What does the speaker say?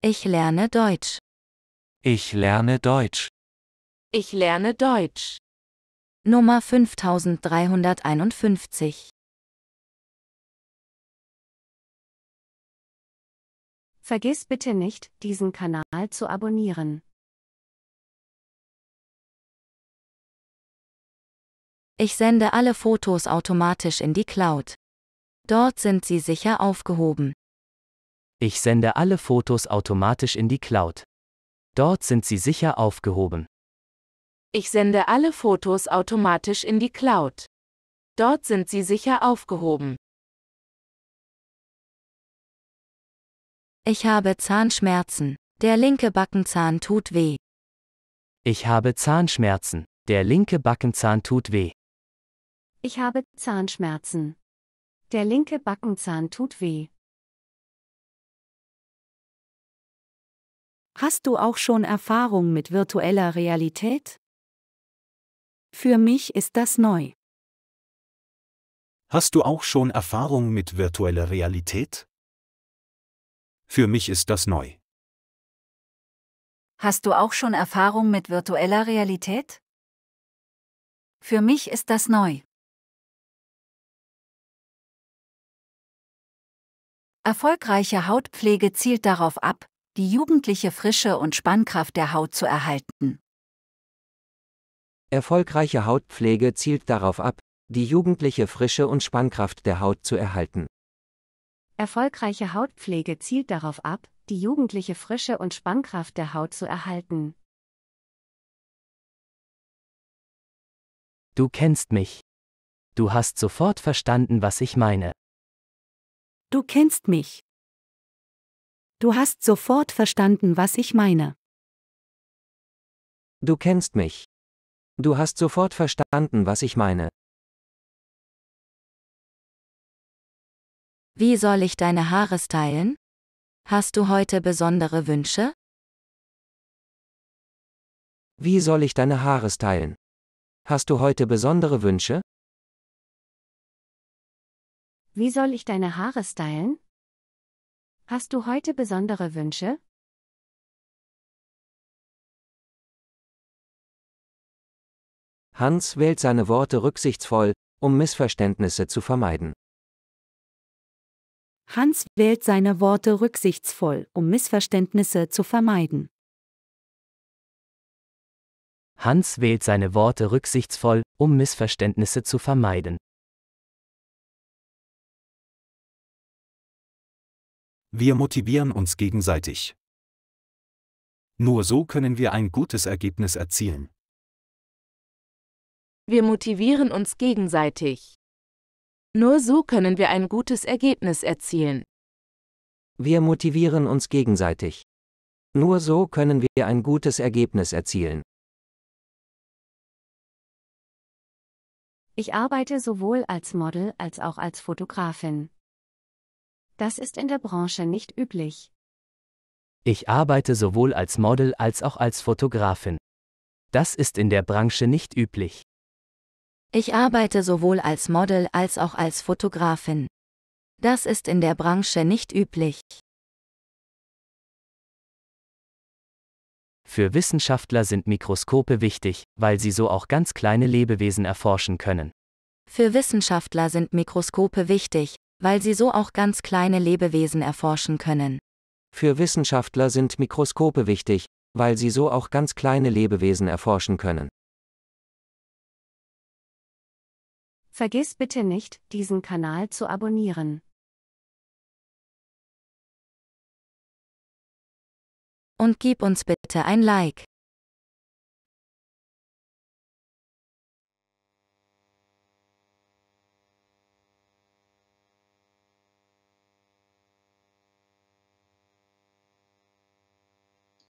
Ich lerne Deutsch. Ich lerne Deutsch. Ich lerne Deutsch. Nummer 5351. Vergiss bitte nicht, diesen Kanal zu abonnieren. Ich sende alle Fotos automatisch in die Cloud. Dort sind sie sicher aufgehoben. Ich sende alle Fotos automatisch in die Cloud. Dort sind sie sicher aufgehoben. Ich sende alle Fotos automatisch in die Cloud. Dort sind sie sicher aufgehoben. Ich habe Zahnschmerzen. Der linke Backenzahn tut weh. Ich habe Zahnschmerzen. Der linke Backenzahn tut weh. Ich habe Zahnschmerzen. Der linke Backenzahn tut weh. Hast du auch schon Erfahrung mit virtueller Realität? Für mich ist das neu. Hast du auch schon Erfahrung mit virtueller Realität? Für mich ist das neu. Hast du auch schon Erfahrung mit virtueller Realität? Für mich ist das neu. Erfolgreiche Hautpflege zielt darauf ab, die jugendliche Frische und Spannkraft der Haut zu erhalten. Erfolgreiche Hautpflege zielt darauf ab, die jugendliche Frische und Spannkraft der Haut zu erhalten. Erfolgreiche Hautpflege zielt darauf ab, die jugendliche Frische und Spannkraft der Haut zu erhalten. Du kennst mich. Du hast sofort verstanden, was ich meine. Du kennst mich. Du hast sofort verstanden, was ich meine. Du kennst mich. Du hast sofort verstanden, was ich meine. Wie soll ich deine Haare stylen? Hast du heute besondere Wünsche? Wie soll ich deine Haare stylen? Hast du heute besondere Wünsche? Wie soll ich deine Haare stylen? Hast du heute besondere Wünsche? Hans wählt seine Worte rücksichtsvoll, um Missverständnisse zu vermeiden. Hans wählt seine Worte rücksichtsvoll, um Missverständnisse zu vermeiden. Hans wählt seine Worte rücksichtsvoll, um Missverständnisse zu vermeiden. Wir motivieren uns gegenseitig. Nur so können wir ein gutes Ergebnis erzielen. Wir motivieren uns gegenseitig. Nur so können wir ein gutes Ergebnis erzielen. Wir motivieren uns gegenseitig. Nur so können wir ein gutes Ergebnis erzielen. Ich arbeite sowohl als Model als auch als Fotografin. Das ist in der Branche nicht üblich. Ich arbeite sowohl als Model als auch als Fotografin. Das ist in der Branche nicht üblich. Ich arbeite sowohl als Model als auch als Fotografin. Das ist in der Branche nicht üblich. Für Wissenschaftler sind Mikroskope wichtig, weil sie so auch ganz kleine Lebewesen erforschen können. Für Wissenschaftler sind Mikroskope wichtig, weil sie so auch ganz kleine Lebewesen erforschen können. Für Wissenschaftler sind Mikroskope wichtig, weil sie so auch ganz kleine Lebewesen erforschen können. Vergiss bitte nicht, diesen Kanal zu abonnieren. Und gib uns bitte ein Like.